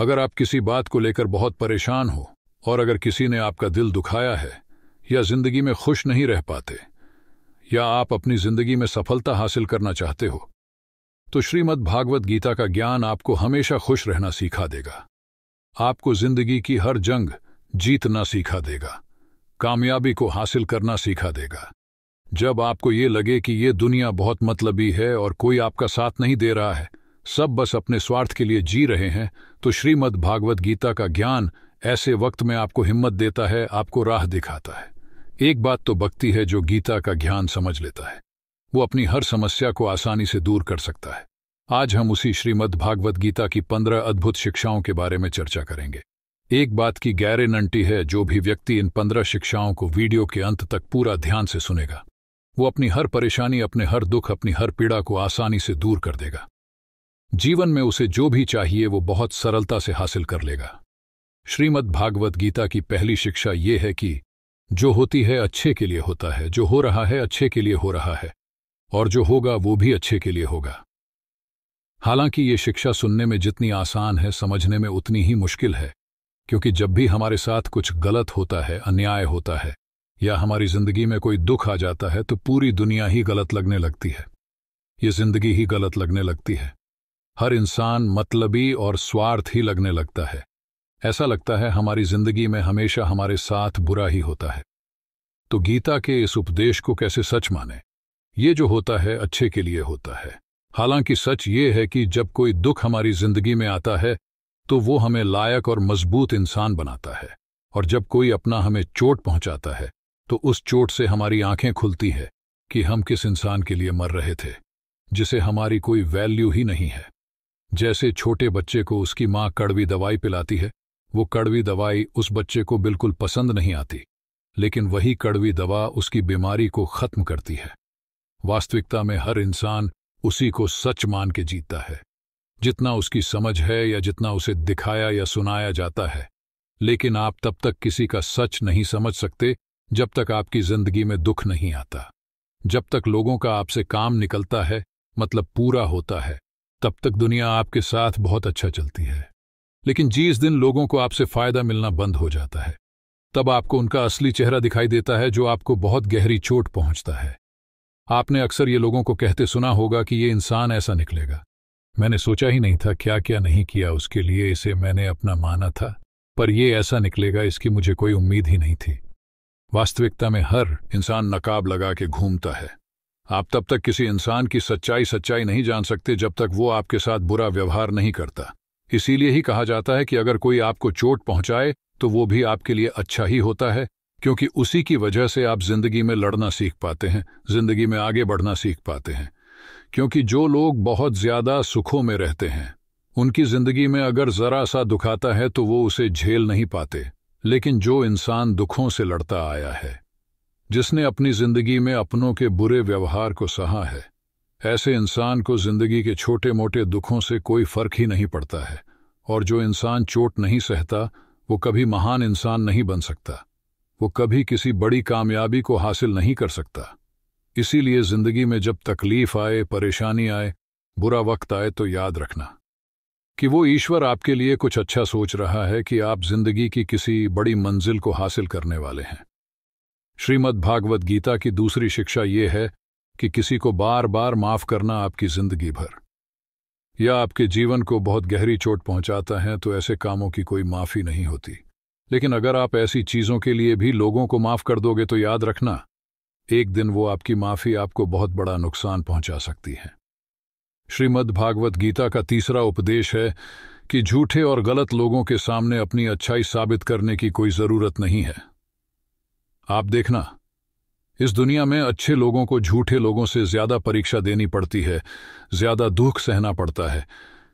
अगर आप किसी बात को लेकर बहुत परेशान हो और अगर किसी ने आपका दिल दुखाया है या जिंदगी में खुश नहीं रह पाते या आप अपनी जिंदगी में सफलता हासिल करना चाहते हो तो श्रीमद् भागवत गीता का ज्ञान आपको हमेशा खुश रहना सीखा देगा आपको जिंदगी की हर जंग जीतना सीखा देगा कामयाबी को हासिल करना सीखा देगा जब आपको ये लगे कि ये दुनिया बहुत मतलबी है और कोई आपका साथ नहीं दे रहा है सब बस अपने स्वार्थ के लिए जी रहे हैं तो श्रीमद् भागवत गीता का ज्ञान ऐसे वक्त में आपको हिम्मत देता है आपको राह दिखाता है एक बात तो भक्ति है जो गीता का ज्ञान समझ लेता है वो अपनी हर समस्या को आसानी से दूर कर सकता है आज हम उसी श्रीमद् भागवत गीता की पंद्रह अद्भुत शिक्षाओं के बारे में चर्चा करेंगे एक बात की गारंटी है जो भी व्यक्ति इन पंद्रह शिक्षाओं को वीडियो के अंत तक पूरा ध्यान से सुनेगा वो अपनी हर परेशानी अपने हर दुख अपनी हर पीड़ा को आसानी से दूर कर देगा जीवन में उसे जो भी चाहिए वो बहुत सरलता से हासिल कर लेगा श्रीमद् भागवत गीता की पहली शिक्षा ये है कि जो होती है अच्छे के लिए होता है जो हो रहा है अच्छे के लिए हो रहा है और जो होगा वो भी अच्छे के लिए होगा हालांकि ये शिक्षा सुनने में जितनी आसान है समझने में उतनी ही मुश्किल है क्योंकि जब भी हमारे साथ कुछ गलत होता है अन्याय होता है या हमारी जिंदगी में कोई दुख आ जाता है तो पूरी दुनिया ही गलत लगने लगती है ये जिंदगी ही गलत लगने लगती है हर इंसान मतलबी और स्वार्थ ही लगने लगता है ऐसा लगता है हमारी जिंदगी में हमेशा हमारे साथ बुरा ही होता है तो गीता के इस उपदेश को कैसे सच माने ये जो होता है अच्छे के लिए होता है हालांकि सच ये है कि जब कोई दुख हमारी जिंदगी में आता है तो वो हमें लायक और मजबूत इंसान बनाता है और जब कोई अपना हमें चोट पहुंचाता है तो उस चोट से हमारी आंखें खुलती है कि हम किस इंसान के लिए मर रहे थे जिसे हमारी कोई वैल्यू ही नहीं है जैसे छोटे बच्चे को उसकी माँ कड़वी दवाई पिलाती है वो कड़वी दवाई उस बच्चे को बिल्कुल पसंद नहीं आती लेकिन वही कड़वी दवा उसकी बीमारी को खत्म करती है वास्तविकता में हर इंसान उसी को सच मान के जीतता है जितना उसकी समझ है या जितना उसे दिखाया या सुनाया जाता है लेकिन आप तब तक किसी का सच नहीं समझ सकते जब तक आपकी जिंदगी में दुख नहीं आता जब तक लोगों का आपसे काम निकलता है मतलब पूरा होता है तब तक दुनिया आपके साथ बहुत अच्छा चलती है लेकिन जिस दिन लोगों को आपसे फायदा मिलना बंद हो जाता है तब आपको उनका असली चेहरा दिखाई देता है जो आपको बहुत गहरी चोट पहुंचता है आपने अक्सर ये लोगों को कहते सुना होगा कि ये इंसान ऐसा निकलेगा मैंने सोचा ही नहीं था क्या क्या नहीं किया उसके लिए इसे मैंने अपना माना था पर यह ऐसा निकलेगा इसकी मुझे कोई उम्मीद ही नहीं थी वास्तविकता में हर इंसान नकाब लगा के घूमता है आप तब तक किसी इंसान की सच्चाई सच्चाई नहीं जान सकते जब तक वो आपके साथ बुरा व्यवहार नहीं करता इसीलिए ही कहा जाता है कि अगर कोई आपको चोट पहुंचाए तो वो भी आपके लिए अच्छा ही होता है क्योंकि उसी की वजह से आप जिंदगी में लड़ना सीख पाते हैं जिंदगी में आगे बढ़ना सीख पाते हैं क्योंकि जो लोग बहुत ज्यादा सुखों में रहते हैं उनकी जिंदगी में अगर जरा सा दुखाता है तो वो उसे झेल नहीं पाते लेकिन जो इंसान दुखों से लड़ता आया है जिसने अपनी जिंदगी में अपनों के बुरे व्यवहार को सहा है ऐसे इंसान को जिंदगी के छोटे मोटे दुखों से कोई फर्क ही नहीं पड़ता है और जो इंसान चोट नहीं सहता वो कभी महान इंसान नहीं बन सकता वो कभी किसी बड़ी कामयाबी को हासिल नहीं कर सकता इसीलिए जिंदगी में जब तकलीफ आए परेशानी आए बुरा वक्त आए तो याद रखना कि वो ईश्वर आपके लिए कुछ अच्छा सोच रहा है कि आप जिंदगी की किसी बड़ी मंजिल को हासिल करने वाले हैं श्रीमद् भागवत गीता की दूसरी शिक्षा ये है कि किसी को बार बार माफ करना आपकी जिंदगी भर या आपके जीवन को बहुत गहरी चोट पहुंचाता है तो ऐसे कामों की कोई माफी नहीं होती लेकिन अगर आप ऐसी चीजों के लिए भी लोगों को माफ कर दोगे तो याद रखना एक दिन वो आपकी माफी आपको बहुत बड़ा नुकसान पहुंचा सकती है श्रीमद् भागवत गीता का तीसरा उपदेश है कि झूठे और गलत लोगों के सामने अपनी अच्छाई साबित करने की कोई जरूरत नहीं है आप देखना इस दुनिया में अच्छे लोगों को झूठे लोगों से ज्यादा परीक्षा देनी पड़ती है ज्यादा दुख सहना पड़ता है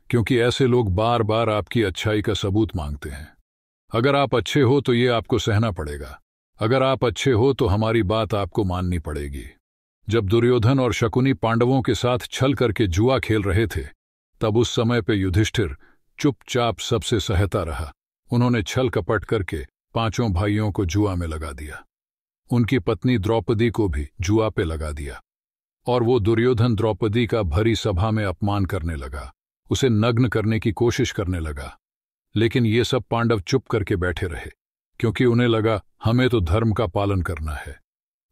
क्योंकि ऐसे लोग बार बार आपकी अच्छाई का सबूत मांगते हैं अगर आप अच्छे हो तो ये आपको सहना पड़ेगा अगर आप अच्छे हो तो हमारी बात आपको माननी पड़ेगी जब दुर्योधन और शकुनी पांडवों के साथ छल करके जुआ खेल रहे थे तब उस समय पे युधिष्ठिर चुपचाप सबसे सहता रहा उन्होंने छल कपट करके पांचों भाइयों को जुआ में लगा दिया उनकी पत्नी द्रौपदी को भी जुआ पे लगा दिया और वो दुर्योधन द्रौपदी का भरी सभा में अपमान करने लगा उसे नग्न करने की कोशिश करने लगा लेकिन ये सब पांडव चुप करके बैठे रहे क्योंकि उन्हें लगा हमें तो धर्म का पालन करना है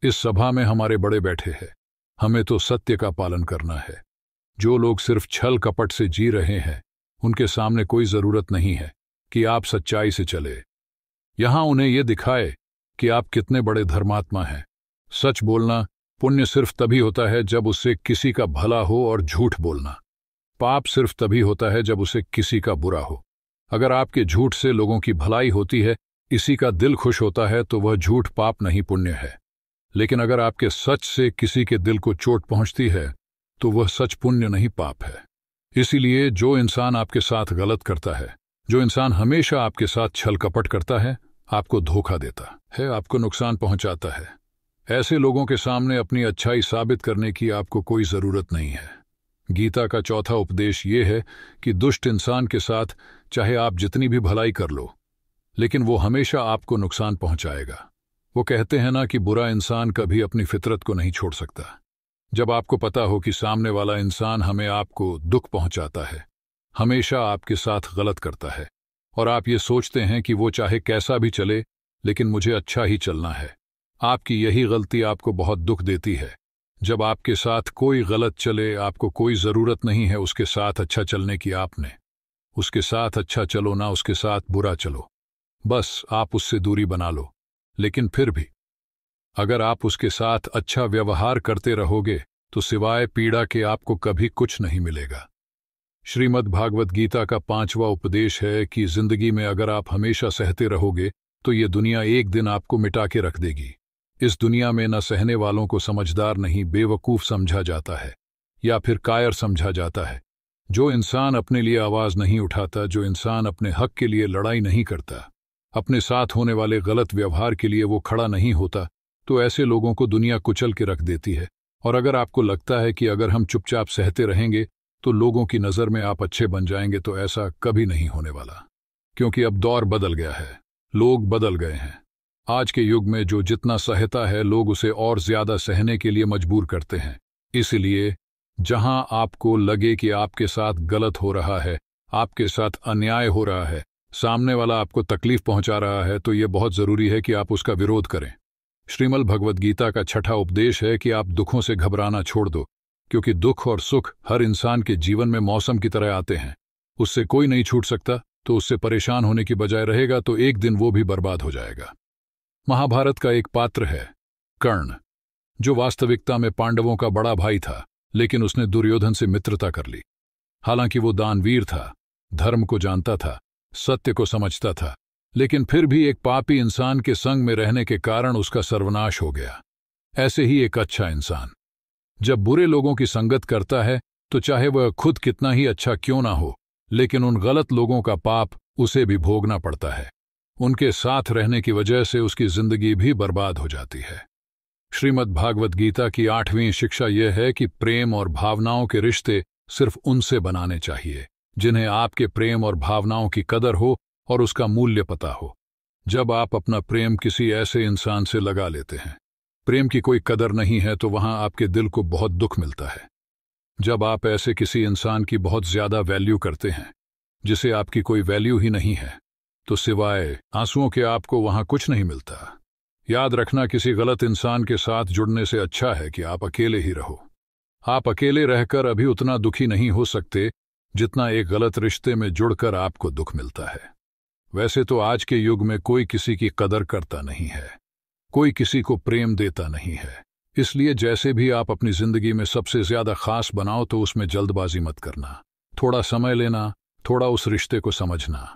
इस सभा में हमारे बड़े बैठे हैं हमें तो सत्य का पालन करना है जो लोग सिर्फ छल कपट से जी रहे हैं उनके सामने कोई जरूरत नहीं है कि आप सच्चाई से चले यहां उन्हें ये दिखाए कि आप कितने बड़े धर्मात्मा हैं सच बोलना पुण्य सिर्फ तभी होता है जब उसे किसी का भला हो और झूठ बोलना पाप सिर्फ तभी होता है जब उसे किसी का बुरा हो अगर आपके झूठ से लोगों की भलाई होती है इसी का दिल खुश होता है तो वह झूठ पाप नहीं पुण्य है लेकिन अगर आपके सच से किसी के दिल को चोट पहुंचती है तो वह सच पुण्य नहीं पाप है इसीलिए जो इंसान आपके साथ गलत करता है जो इंसान हमेशा आपके साथ छल कपट करता है आपको धोखा देता है आपको नुकसान पहुंचाता है ऐसे लोगों के सामने अपनी अच्छाई साबित करने की आपको कोई जरूरत नहीं है गीता का चौथा उपदेश ये है कि दुष्ट इंसान के साथ चाहे आप जितनी भी भलाई कर लो लेकिन वो हमेशा आपको नुकसान पहुंचाएगा वो कहते हैं ना कि बुरा इंसान कभी अपनी फितरत को नहीं छोड़ सकता जब आपको पता हो कि सामने वाला इंसान हमें आपको दुख पहुंचाता है हमेशा आपके साथ गलत करता है और आप ये सोचते हैं कि वो चाहे कैसा भी चले लेकिन मुझे अच्छा ही चलना है आपकी यही गलती आपको बहुत दुख देती है जब आपके साथ कोई गलत चले आपको कोई ज़रूरत नहीं है उसके साथ अच्छा चलने की आपने उसके साथ अच्छा चलो ना उसके साथ बुरा चलो बस आप उससे दूरी बना लो लेकिन फिर भी अगर आप उसके साथ अच्छा व्यवहार करते रहोगे तो सिवाय पीड़ा के आपको कभी कुछ नहीं मिलेगा श्रीमद् भागवत गीता का पांचवा उपदेश है कि जिंदगी में अगर आप हमेशा सहते रहोगे तो ये दुनिया एक दिन आपको मिटा के रख देगी इस दुनिया में न सहने वालों को समझदार नहीं बेवकूफ समझा जाता है या फिर कायर समझा जाता है जो इंसान अपने लिए आवाज नहीं उठाता जो इंसान अपने हक के लिए लड़ाई नहीं करता अपने साथ होने वाले गलत व्यवहार के लिए वो खड़ा नहीं होता तो ऐसे लोगों को दुनिया कुचल के रख देती है और अगर आपको लगता है कि अगर हम चुपचाप सहते रहेंगे तो लोगों की नज़र में आप अच्छे बन जाएंगे तो ऐसा कभी नहीं होने वाला क्योंकि अब दौर बदल गया है लोग बदल गए हैं आज के युग में जो जितना सहता है लोग उसे और ज्यादा सहने के लिए मजबूर करते हैं इसलिए जहां आपको लगे कि आपके साथ गलत हो रहा है आपके साथ अन्याय हो रहा है सामने वाला आपको तकलीफ पहुंचा रहा है तो यह बहुत जरूरी है कि आप उसका विरोध करें श्रीमल भगवद गीता का छठा उपदेश है कि आप दुखों से घबराना छोड़ दो क्योंकि दुख और सुख हर इंसान के जीवन में मौसम की तरह आते हैं उससे कोई नहीं छूट सकता तो उससे परेशान होने की बजाय रहेगा तो एक दिन वो भी बर्बाद हो जाएगा महाभारत का एक पात्र है कर्ण जो वास्तविकता में पांडवों का बड़ा भाई था लेकिन उसने दुर्योधन से मित्रता कर ली हालांकि वो दानवीर था धर्म को जानता था सत्य को समझता था लेकिन फिर भी एक पापी इंसान के संग में रहने के कारण उसका सर्वनाश हो गया ऐसे ही एक अच्छा इंसान जब बुरे लोगों की संगत करता है तो चाहे वह खुद कितना ही अच्छा क्यों ना हो लेकिन उन गलत लोगों का पाप उसे भी भोगना पड़ता है उनके साथ रहने की वजह से उसकी जिंदगी भी बर्बाद हो जाती है श्रीमद् भागवत गीता की आठवीं शिक्षा यह है कि प्रेम और भावनाओं के रिश्ते सिर्फ उनसे बनाने चाहिए जिन्हें आपके प्रेम और भावनाओं की कदर हो और उसका मूल्य पता हो जब आप अपना प्रेम किसी ऐसे इंसान से लगा लेते हैं प्रेम की कोई कदर नहीं है तो वहां आपके दिल को बहुत दुख मिलता है जब आप ऐसे किसी इंसान की बहुत ज्यादा वैल्यू करते हैं जिसे आपकी कोई वैल्यू ही नहीं है तो सिवाय आंसुओं के आपको वहां कुछ नहीं मिलता याद रखना किसी गलत इंसान के साथ जुड़ने से अच्छा है कि आप अकेले ही रहो आप अकेले रहकर अभी उतना दुखी नहीं हो सकते जितना एक गलत रिश्ते में जुड़कर आपको दुख मिलता है वैसे तो आज के युग में कोई किसी की कदर करता नहीं है कोई किसी को प्रेम देता नहीं है इसलिए जैसे भी आप अपनी जिंदगी में सबसे ज्यादा खास बनाओ तो उसमें जल्दबाजी मत करना थोड़ा समय लेना थोड़ा उस रिश्ते को समझना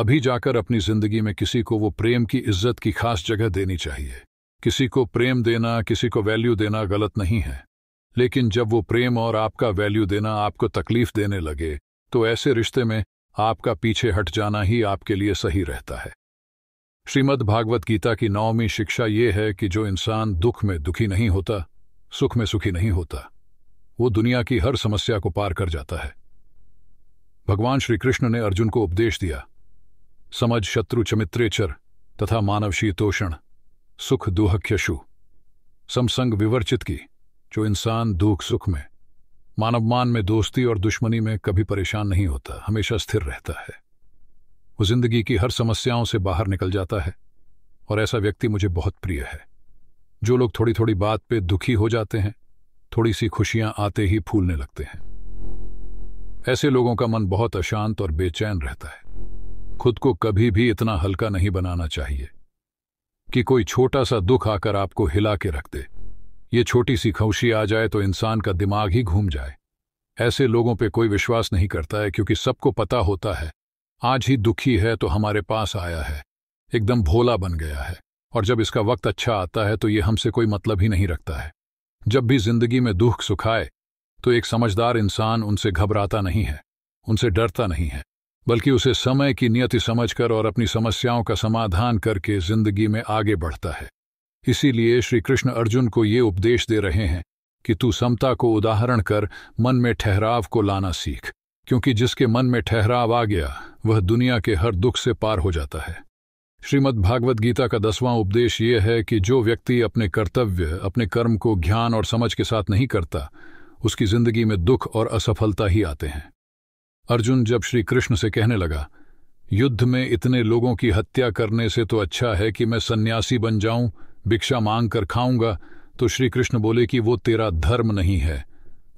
अभी जाकर अपनी जिंदगी में किसी को वो प्रेम की इज्जत की खास जगह देनी चाहिए किसी को प्रेम देना किसी को वैल्यू देना गलत नहीं है लेकिन जब वो प्रेम और आपका वैल्यू देना आपको तकलीफ देने लगे तो ऐसे रिश्ते में आपका पीछे हट जाना ही आपके लिए सही रहता है श्रीमद् भागवत गीता की नौवीं शिक्षा ये है कि जो इंसान दुख में दुखी नहीं होता सुख में सुखी नहीं होता वो दुनिया की हर समस्या को पार कर जाता है भगवान श्री कृष्ण ने अर्जुन को उपदेश दिया समझ शत्रु चमित्रेचर तथा मानव शीतोषण सुख दुहख्यशु समसंग विवर्चित की जो इंसान दुख सुख में मानवमान में दोस्ती और दुश्मनी में कभी परेशान नहीं होता हमेशा स्थिर रहता है वो जिंदगी की हर समस्याओं से बाहर निकल जाता है और ऐसा व्यक्ति मुझे बहुत प्रिय है जो लोग थोड़ी थोड़ी बात पे दुखी हो जाते हैं थोड़ी सी खुशियां आते ही फूलने लगते हैं ऐसे लोगों का मन बहुत अशांत और बेचैन रहता है खुद को कभी भी इतना हल्का नहीं बनाना चाहिए कि कोई छोटा सा दुख आकर आपको हिला के रख दे ये छोटी सी खौशी आ जाए तो इंसान का दिमाग ही घूम जाए ऐसे लोगों पे कोई विश्वास नहीं करता है क्योंकि सबको पता होता है आज ही दुखी है तो हमारे पास आया है एकदम भोला बन गया है और जब इसका वक्त अच्छा आता है तो ये हमसे कोई मतलब ही नहीं रखता है जब भी जिंदगी में दुख सुखाए तो एक समझदार इंसान उनसे घबराता नहीं है उनसे डरता नहीं है बल्कि उसे समय की नियति समझकर और अपनी समस्याओं का समाधान करके जिंदगी में आगे बढ़ता है इसीलिए श्री कृष्ण अर्जुन को ये उपदेश दे रहे हैं कि तू समता को उदाहरण कर मन में ठहराव को लाना सीख क्योंकि जिसके मन में ठहराव आ गया वह दुनिया के हर दुख से पार हो जाता है श्रीमद् भागवत गीता का दसवां उपदेश यह है कि जो व्यक्ति अपने कर्तव्य अपने कर्म को ज्ञान और समझ के साथ नहीं करता उसकी जिंदगी में दुख और असफलता ही आते हैं अर्जुन जब श्री कृष्ण से कहने लगा युद्ध में इतने लोगों की हत्या करने से तो अच्छा है कि मैं सन्यासी बन जाऊं भिक्षा मांग कर खाऊंगा तो श्री कृष्ण बोले कि वो तेरा धर्म नहीं है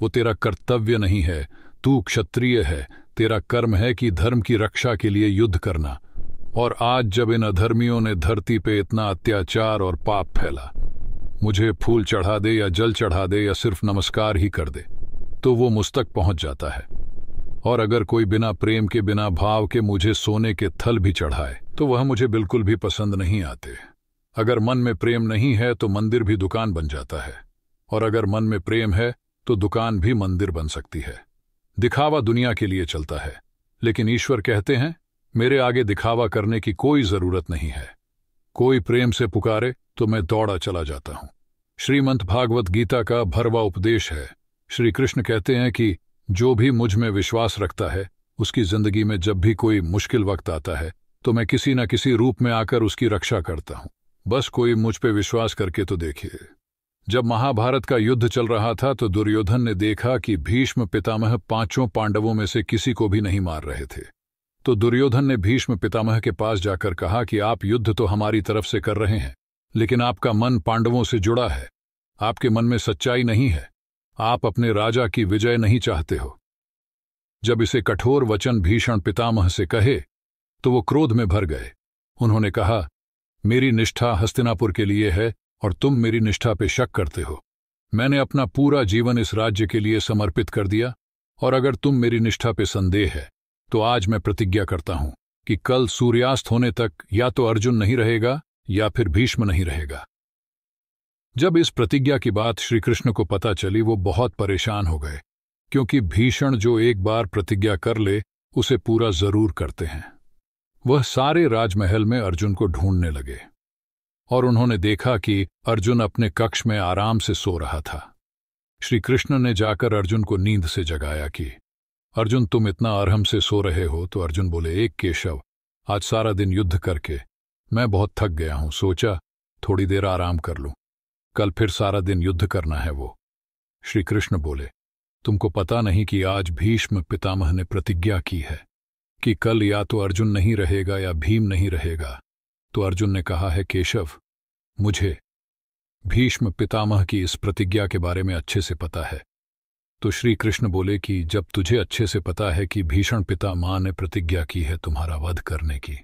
वो तेरा कर्तव्य नहीं है तू क्षत्रिय है तेरा कर्म है कि धर्म की रक्षा के लिए युद्ध करना और आज जब इन अधर्मियों ने धरती पे इतना अत्याचार और पाप फैला मुझे फूल चढ़ा दे या जल चढ़ा दे या सिर्फ नमस्कार ही कर दे तो वो मुस्तक पहुंच जाता है और अगर कोई बिना प्रेम के बिना भाव के मुझे सोने के थल भी चढ़ाए तो वह मुझे बिल्कुल भी पसंद नहीं आते अगर मन में प्रेम नहीं है तो मंदिर भी दुकान बन जाता है और अगर मन में प्रेम है तो दुकान भी मंदिर बन सकती है दिखावा दुनिया के लिए चलता है लेकिन ईश्वर कहते हैं मेरे आगे दिखावा करने की कोई जरूरत नहीं है कोई प्रेम से पुकारे तो मैं दौड़ा चला जाता हूं श्रीमंत भागवत गीता का भरवा उपदेश है श्री कृष्ण कहते हैं कि जो भी मुझ में विश्वास रखता है उसकी जिंदगी में जब भी कोई मुश्किल वक्त आता है तो मैं किसी न किसी रूप में आकर उसकी रक्षा करता हूं बस कोई मुझ पे विश्वास करके तो देखिए जब महाभारत का युद्ध चल रहा था तो दुर्योधन ने देखा कि भीष्म पितामह पांचों पांडवों में से किसी को भी नहीं मार रहे थे तो दुर्योधन ने भीष्म पितामह के पास जाकर कहा कि आप युद्ध तो हमारी तरफ से कर रहे हैं लेकिन आपका मन पांडवों से जुड़ा है आपके मन में सच्चाई नहीं है आप अपने राजा की विजय नहीं चाहते हो जब इसे कठोर वचन भीषण पितामह से कहे तो वो क्रोध में भर गए उन्होंने कहा मेरी निष्ठा हस्तिनापुर के लिए है और तुम मेरी निष्ठा पे शक करते हो मैंने अपना पूरा जीवन इस राज्य के लिए समर्पित कर दिया और अगर तुम मेरी निष्ठा पे संदेह है तो आज मैं प्रतिज्ञा करता हूं कि कल सूर्यास्त होने तक या तो अर्जुन नहीं रहेगा या फिर भीष्म नहीं रहेगा जब इस प्रतिज्ञा की बात श्रीकृष्ण को पता चली वो बहुत परेशान हो गए क्योंकि भीषण जो एक बार प्रतिज्ञा कर ले उसे पूरा जरूर करते हैं वह सारे राजमहल में अर्जुन को ढूंढने लगे और उन्होंने देखा कि अर्जुन अपने कक्ष में आराम से सो रहा था श्री कृष्ण ने जाकर अर्जुन को नींद से जगाया कि अर्जुन तुम इतना अरहम से सो रहे हो तो अर्जुन बोले एक केशव आज सारा दिन युद्ध करके मैं बहुत थक गया हूं सोचा थोड़ी देर आराम कर लूं कल फिर सारा दिन युद्ध करना है वो श्री कृष्ण बोले तुमको पता नहीं कि आज भीष्म पितामह ने प्रतिज्ञा की है कि कल या तो अर्जुन नहीं रहेगा या भीम नहीं रहेगा तो अर्जुन ने कहा है केशव मुझे भीष्म पितामह की इस प्रतिज्ञा के बारे में अच्छे से पता है तो श्री कृष्ण बोले कि जब तुझे अच्छे से पता है कि भीषण पिता मां ने प्रतिज्ञा की है तुम्हारा वध करने की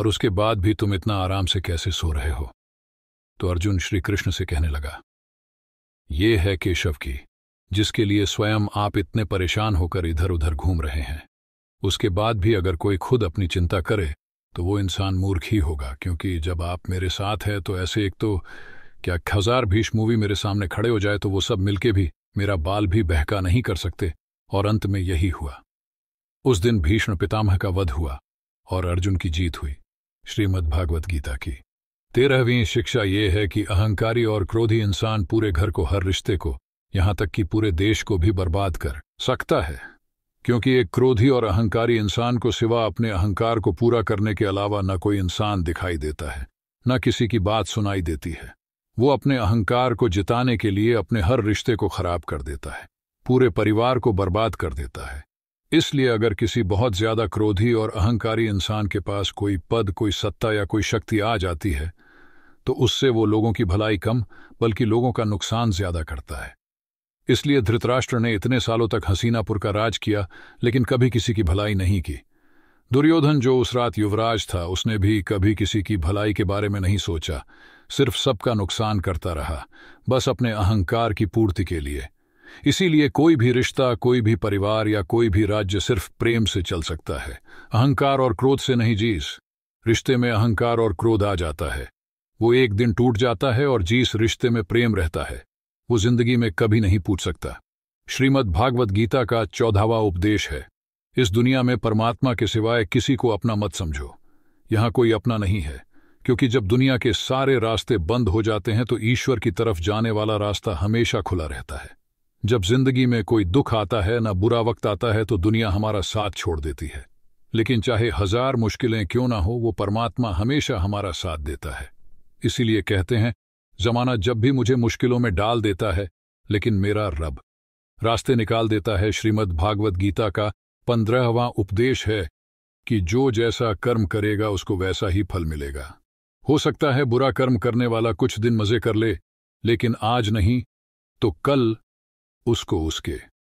और उसके बाद भी तुम इतना आराम से कैसे सो रहे हो तो अर्जुन श्री कृष्ण से कहने लगा ये है केशव की जिसके लिए स्वयं आप इतने परेशान होकर इधर उधर घूम रहे हैं उसके बाद भी अगर कोई खुद अपनी चिंता करे तो वो इंसान मूर्ख ही होगा क्योंकि जब आप मेरे साथ हैं तो ऐसे एक तो क्या हजार भीष मूवी मेरे सामने खड़े हो जाए तो वो सब मिलके भी मेरा बाल भी बहका नहीं कर सकते और अंत में यही हुआ उस दिन भीष्म पितामह का वध हुआ और अर्जुन की जीत हुई श्रीमद भागवत गीता की तेरहवीं शिक्षा ये है कि अहंकारी और क्रोधी इंसान पूरे घर को हर रिश्ते को यहां तक कि पूरे देश को भी बर्बाद कर सकता है क्योंकि एक क्रोधी और अहंकारी इंसान को सिवा अपने अहंकार को पूरा करने के अलावा न कोई इंसान दिखाई देता है न किसी की बात सुनाई देती है वो अपने अहंकार को जिताने के लिए अपने हर रिश्ते को खराब कर देता है पूरे परिवार को बर्बाद कर देता है इसलिए अगर किसी बहुत ज्यादा क्रोधी और अहंकारी इंसान के पास कोई पद कोई सत्ता या कोई शक्ति आ जाती है तो उससे वो लोगों की भलाई कम बल्कि लोगों का नुकसान ज्यादा करता है इसलिए धृतराष्ट्र ने इतने सालों तक हसीनापुर का राज किया लेकिन कभी किसी की भलाई नहीं की दुर्योधन जो उस रात युवराज था उसने भी कभी किसी की भलाई के बारे में नहीं सोचा सिर्फ सबका नुकसान करता रहा बस अपने अहंकार की पूर्ति के लिए इसीलिए कोई भी रिश्ता कोई भी परिवार या कोई भी राज्य सिर्फ प्रेम से चल सकता है अहंकार और क्रोध से नहीं जीस रिश्ते में अहंकार और क्रोध आ जाता है वो एक दिन टूट जाता है और जीस रिश्ते में प्रेम रहता है वो जिंदगी में कभी नहीं पूछ सकता श्रीमद् भागवत गीता का चौदहवा उपदेश है इस दुनिया में परमात्मा के सिवाय किसी को अपना मत समझो यहां कोई अपना नहीं है क्योंकि जब दुनिया के सारे रास्ते बंद हो जाते हैं तो ईश्वर की तरफ जाने वाला रास्ता हमेशा खुला रहता है जब जिंदगी में कोई दुख आता है ना बुरा वक्त आता है तो दुनिया हमारा साथ छोड़ देती है लेकिन चाहे हजार मुश्किलें क्यों ना हो वो परमात्मा हमेशा हमारा साथ देता है इसीलिए कहते हैं जमाना जब भी मुझे मुश्किलों में डाल देता है लेकिन मेरा रब रास्ते निकाल देता है श्रीमद् भागवत गीता का पंद्रहवां उपदेश है कि जो जैसा कर्म करेगा उसको वैसा ही फल मिलेगा हो सकता है बुरा कर्म करने वाला कुछ दिन मजे कर ले, लेकिन आज नहीं तो कल उसको उसके